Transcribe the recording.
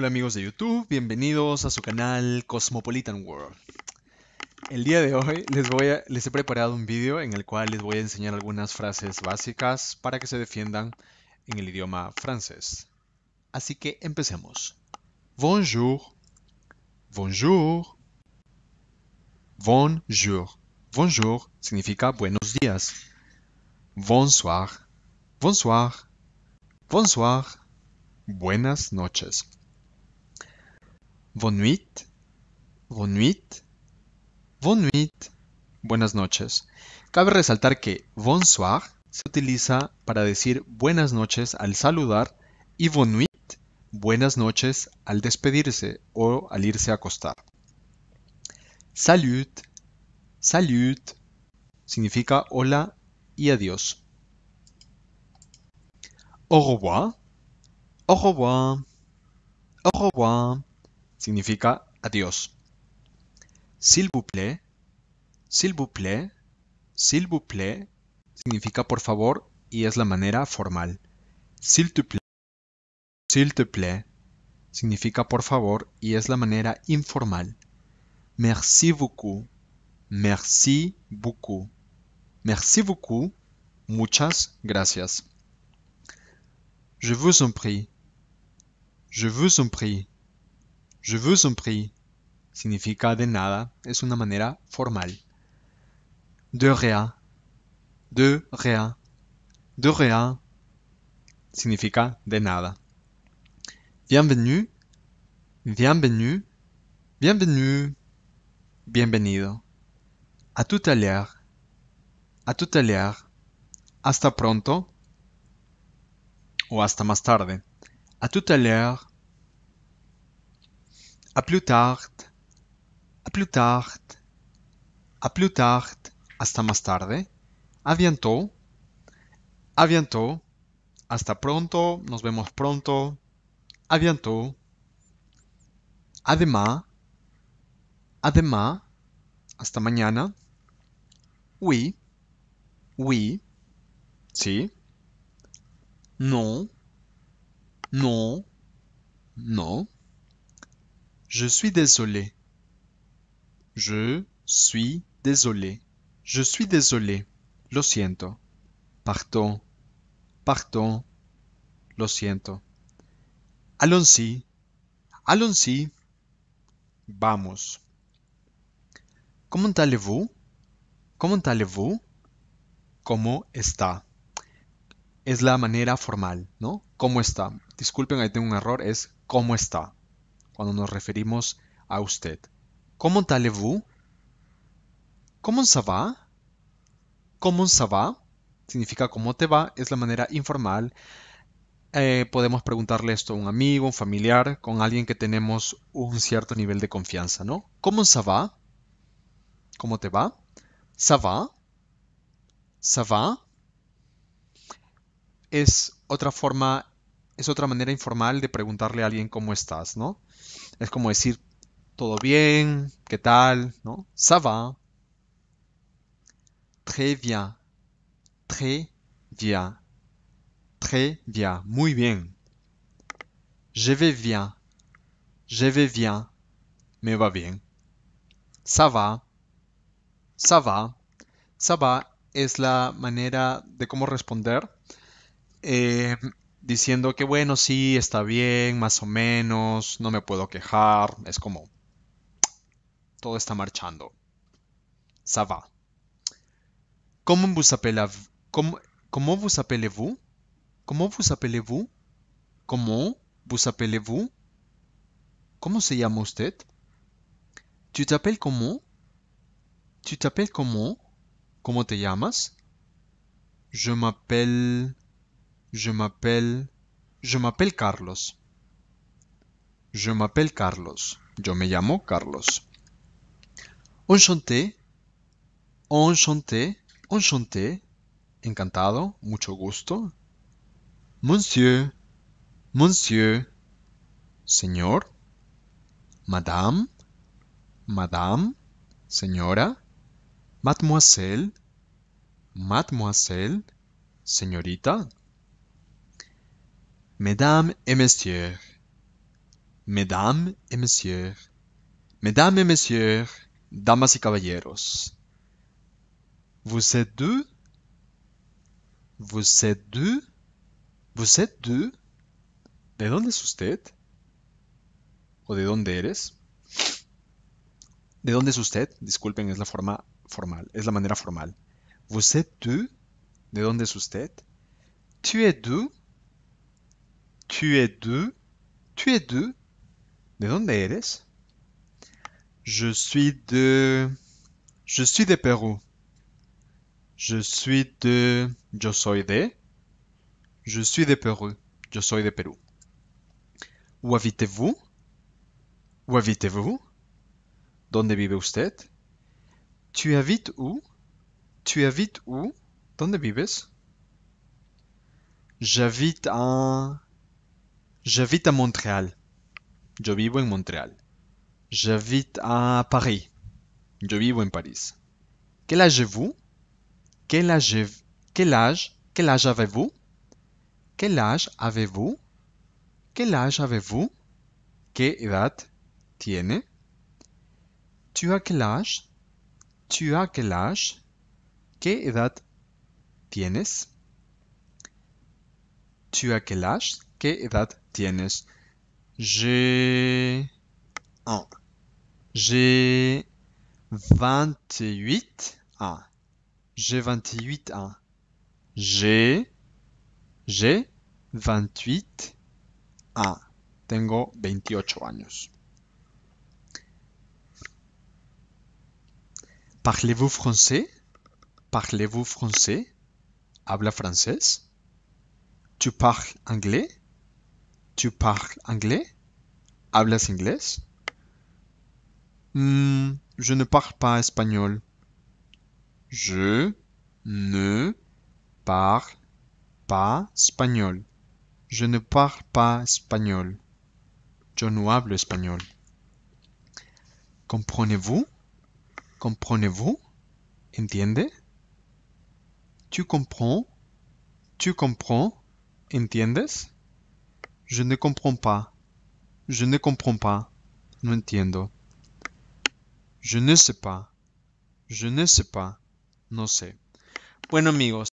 Hola amigos de YouTube, bienvenidos a su canal Cosmopolitan World. El día de hoy les, voy les he preparado un vídeo en el cual les voy a enseñar algunas frases básicas para que se defiendan en el idioma francés. Así que empecemos. Bonjour, bonjour, bonjour. Bonjour significa buenos días. Bonsoir, bonsoir, bonsoir. Buenas noches nuit, bonnuit, nuit, buenas noches. Cabe resaltar que bonsoir se utiliza para decir buenas noches al saludar y nuit, buenas noches al despedirse o al irse a acostar. Salut, salut, significa hola y adiós. Au revoir, au revoir, au revoir significa adiós. S'il vous plaît, s'il vous plaît, s'il vous plaît significa por favor y es la manera formal. S'il te plaît, s'il te plaît significa por favor y es la manera informal. Merci beaucoup, merci beaucoup. Merci beaucoup, muchas gracias. Je vous en prie, je vous en prie Je veux en prie significa de nada, es una manera formal. De rien, de rien, de rien significa de nada. Bienvenue, bienvenue, bienvenue, bienvenido. A tout à l'heure, a tout à l'heure, hasta pronto ou hasta más tarde. A tout à l'heure, A plus tard. A plus tard. A plus tard. Hasta más tarde. A bientôt. Hasta pronto. Nos vemos pronto. A bientôt. Además. Además. Hasta mañana. Oui. Oui. Sí. No. No. No. Je suis désolé. Je suis désolé. Je suis désolé. Lo siento. Pardon. Pardon. Lo siento. Allons-y. Allons-y. Vamos. Comment allez-vous? Comment allez-vous? ¿Cómo está? Es la manera formal, ¿no? ¿Cómo está? Disculpen, ahí tengo un error, es ¿cómo está? cuando nos referimos a usted. ¿Cómo tal vous cómo ça va? ¿Cómo ça va? Significa cómo te va, es la manera informal. Eh, podemos preguntarle esto a un amigo, un familiar, con alguien que tenemos un cierto nivel de confianza, ¿no? cómo ça va? ¿Cómo te va? Ça va? va? Es otra forma es otra manera informal de preguntarle a alguien cómo estás, ¿no? Es como decir, todo bien, ¿qué tal? ¿No? Ça va. Très bien. Très bien. Très bien. Muy bien. Je vais bien. Je vais bien. Me va bien. Ça va. Ça va. Ça va es la manera de cómo responder. Eh, diciendo que bueno, sí, está bien, más o menos, no me puedo quejar, es como todo está marchando. Ça va. ¿Cómo vous appelez-vous cómo vous appelez-vous cómo vous appelez-vous vous appelez-vous se llama usted Tu t'appelles comment Tu t'appelles cómo te llamas Je m'appelle Je m'appelle. Je m'appelle Carlos. Je m'appelle Carlos. Yo me llamo Carlos. Enchanté. Enchanté. Enchanté. Encantado. Mucho gusto. Monsieur. Monsieur. Señor. Madame. Madame. Señora. Mademoiselle. Mademoiselle. Señorita. Mesdames et messieurs, mesdames et messieurs, mesdames et messieurs, damas y caballeros. Vous êtes deux? Vous êtes deux? Vous êtes deux? ¿De dónde es usted? ¿O de dónde eres? ¿De dónde es usted? Disculpen, es la forma formal, es la manière formal. Vous êtes deux? ¿De dónde es usted? Tu es deux? Tu es de, Tu es de, ¿De dónde eres? Je suis de. Je suis de Pérou. Je suis de. Je soy de. Je suis de Pérou. Je soy de Pérou. Où habitez-vous? Où habitez-vous? Donde vive vous Tu habites où? Tu habites où? Donde vives? J'habite en. J'habite à Montréal. Je vivo en Montréal. J'habite à Paris. Je vivo en Paris. Quel âge avez vous Quel âge, quel âge, quel âge avez-vous? Quel âge avez-vous? Quel âge avez-vous? Qué edad tiene? Tu as quel âge? Tu as quel âge? Qué edad tienes? Tu as quel âge? ¿Qué edad tienes? J'ai J'ai 28 ans. J'ai 28 ans. J'ai j'ai 28 ans. Tengo 28 años. Parlez-vous français? Parlez-vous français? Habla français? Tu parles anglais? Tu parles anglais? Hablas inglés? anglais hmm, je ne parle pas espagnol. Je ne parle pas espagnol. Je ne parle pas espagnol. ne no pas espagnol. Comprenez-vous? Comprenez-vous? Entiende? Tu comprends? Tu comprends? Entiendes? Je ne comprends pas. Je ne comprends pas. No entiendo. Je ne sais pas. Je ne sais pas. No sé. Bueno amigos.